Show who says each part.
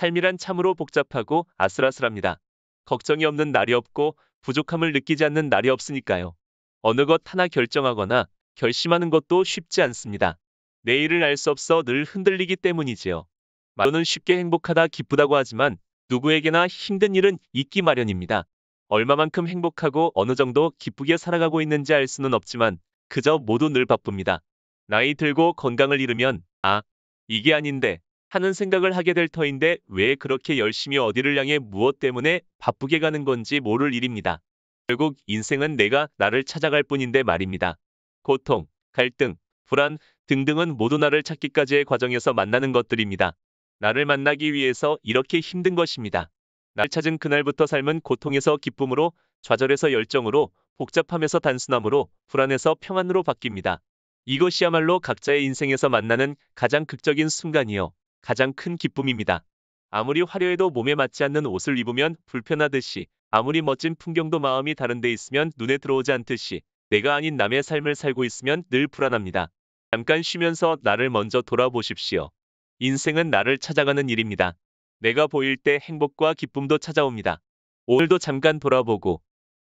Speaker 1: 삶이란 참으로 복잡하고 아슬아슬합니다. 걱정이 없는 날이 없고 부족함을 느끼지 않는 날이 없으니까요. 어느 것 하나 결정하거나 결심하는 것도 쉽지 않습니다. 내일을 알 수 없어 늘 흔들리기 때문이지요. 말로는 쉽게 행복하다 기쁘다고 하지만 누구에게나 힘든 일은 있기 마련입니다. 얼마만큼 행복하고 어느 정도 기쁘게 살아가고 있는지 알 수는 없지만 그저 모두 늘 바쁩니다. 나이 들고 건강을 잃으면 아, 이게 아닌데 하는 생각을 하게 될 터인데 왜 그렇게 열심히 어디를 향해 무엇 때문에 바쁘게 가는 건지 모를 일입니다. 결국 인생은 내가 나를 찾아갈 뿐인데 말입니다. 고통, 갈등, 불안 등등은 모두 나를 찾기까지의 과정에서 만나는 것들입니다. 나를 만나기 위해서 이렇게 힘든 것입니다. 날 찾은 그날부터 삶은 고통에서 기쁨으로, 좌절에서 열정으로, 복잡함에서 단순함으로, 불안에서 평안으로 바뀝니다. 이것이야말로 각자의 인생에서 만나는 가장 극적인 순간이요. 가장 큰 기쁨입니다. 아무리 화려해도 몸에 맞지 않는 옷을 입으면 불편하듯이 아무리 멋진 풍경도 마음이 다른 데 있으면 눈에 들어오지 않듯이 내가 아닌 남의 삶을 살고 있으면 늘 불안합니다. 잠깐 쉬면서 나를 먼저 돌아보십시오. 인생은 나를 찾아가는 일입니다. 내가 보일 때 행복과 기쁨도 찾아옵니다. 오늘도 잠깐 돌아보고